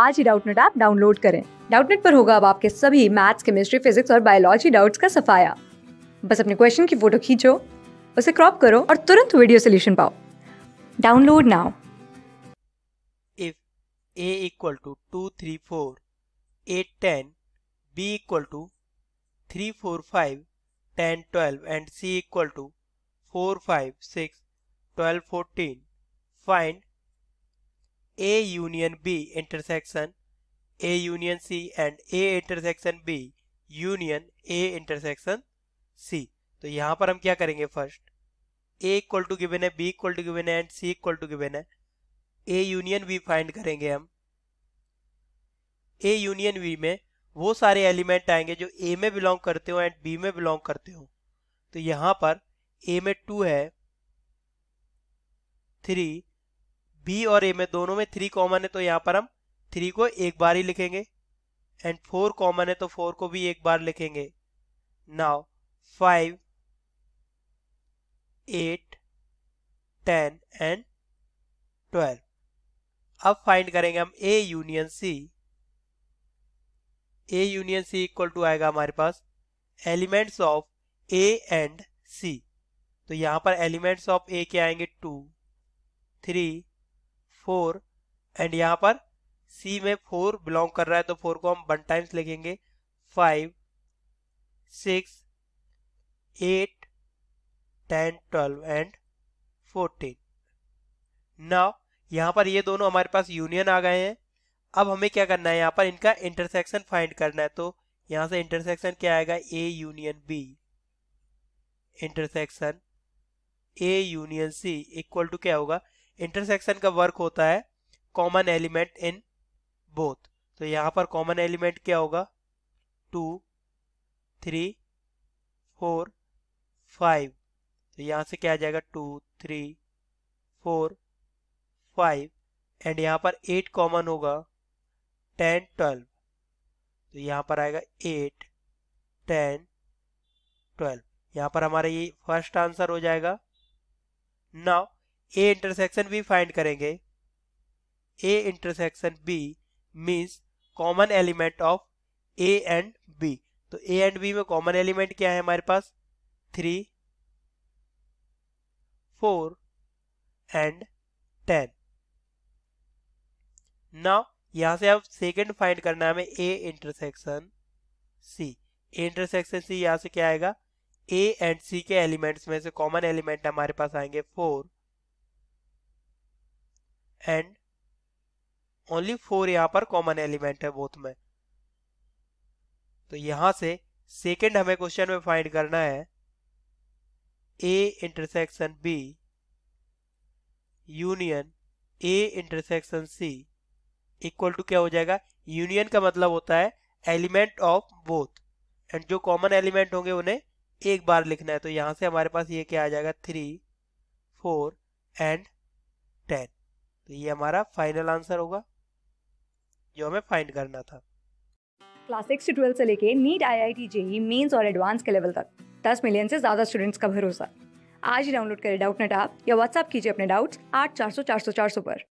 आज ही Doubtnut app download करें डाउटनेट पर होगा अब आपके सभी मैथ्स केमिस्ट्री फिजिक्स और बायोलॉजी डाउट्स का सफाया बस अपने क्वेश्चन की फोटो खींचो उसे क्रॉप करो और तुरंत वीडियो सोल्यूशन पाओ download now if a equal to 2 3 4 8 10 b equal to 3 4 5 10 12 and c equal to 4 5 6 12 14 find A union B intersection A union C and A intersection B union A intersection C तो यहां पर हम क्या करेंगे first A equal to given है B equal to given है and C equal to given है A union B find करेंगे हम A यूनियन B में वो सारे एलिमेंट आएंगे जो A में बिलोंग करते हो एंड B में बिलोंग करते हो तो यहां पर A में टू है थ्री बी और ए में दोनों में थ्री कॉमन है तो यहाँ पर हम थ्री को एक बार ही लिखेंगे एंड फोर कॉमन है तो फोर को भी एक बार लिखेंगे now five eight ten and twelve अब फाइंड करेंगे हम A union C A union C equal to आएगा हमारे पास elements of A and C तो यहां पर एलिमेंट्स ऑफ ए के आएंगे टू थ्री फोर एंड यहाँ पर सी में फोर बिलोंग कर रहा है तो फोर को हम वन टाइम्स लिखेंगे five six eight ten twelve and fourteen now यहाँ पर ये दोनों हमारे पास यूनियन आ गए हैं अब हमें क्या करना है यहाँ पर इनका इंटरसेक्शन फाइंड करना है तो यहाँ से इंटरसेक्शन क्या आएगा A union B intersection A union C equal to क्या होगा इंटरसेक्शन का वर्क होता है कॉमन एलिमेंट इन बोथ तो यहाँ पर कॉमन एलिमेंट क्या होगा टू थ्री फोर फाइव तो यहाँ से क्या आ जाएगा two three four five and यहाँ पर एट कॉमन होगा टेन ट्वेल्व तो यहाँ पर आएगा एट टेन ट्वेल्व यहाँ पर हमारा ये फर्स्ट आंसर हो जाएगा now A intersection B find करेंगे A intersection B means common element of A and B तो ए एंड बी में कॉमन एलिमेंट क्या है हमारे पास three four and ten now यहां से अब सेकंड फाइंड करना है हमें ए इंटरसेक्शन सी ए इंटरसेक्शन सी यहां से क्या आएगा ए एंड सी के एलिमेंट्स में से कॉमन एलिमेंट हमारे पास आएंगे फोर एंड ओनली फोर यहां पर कॉमन एलिमेंट है बोथ में तो यहां से सेकेंड हमें क्वेश्चन में फाइंड करना है A intersection B union A intersection C equal to क्या हो जाएगा यूनियन का मतलब होता है एलिमेंट ऑफ बोथ एंड जो कॉमन एलिमेंट होंगे उन्हें एक बार लिखना है तो यहां से हमारे पास ये क्या आ जाएगा थ्री फोर एंड टेन तो ये हमारा फाइनल आंसर होगा जो हमें फाइंड करना था क्लास सिक्स से ट्वेल्थ से लेके NEET I I T JEE mains और एडवांस के लेवल तक दस मिलियन से ज़्यादा स्टूडेंट्स का भरोसा आज ही डाउनलोड करें डाउट नेट आप या व्हाट्सअप कीजिए अपने डाउट्स आठ चार सौ चार सौ चार सौ पर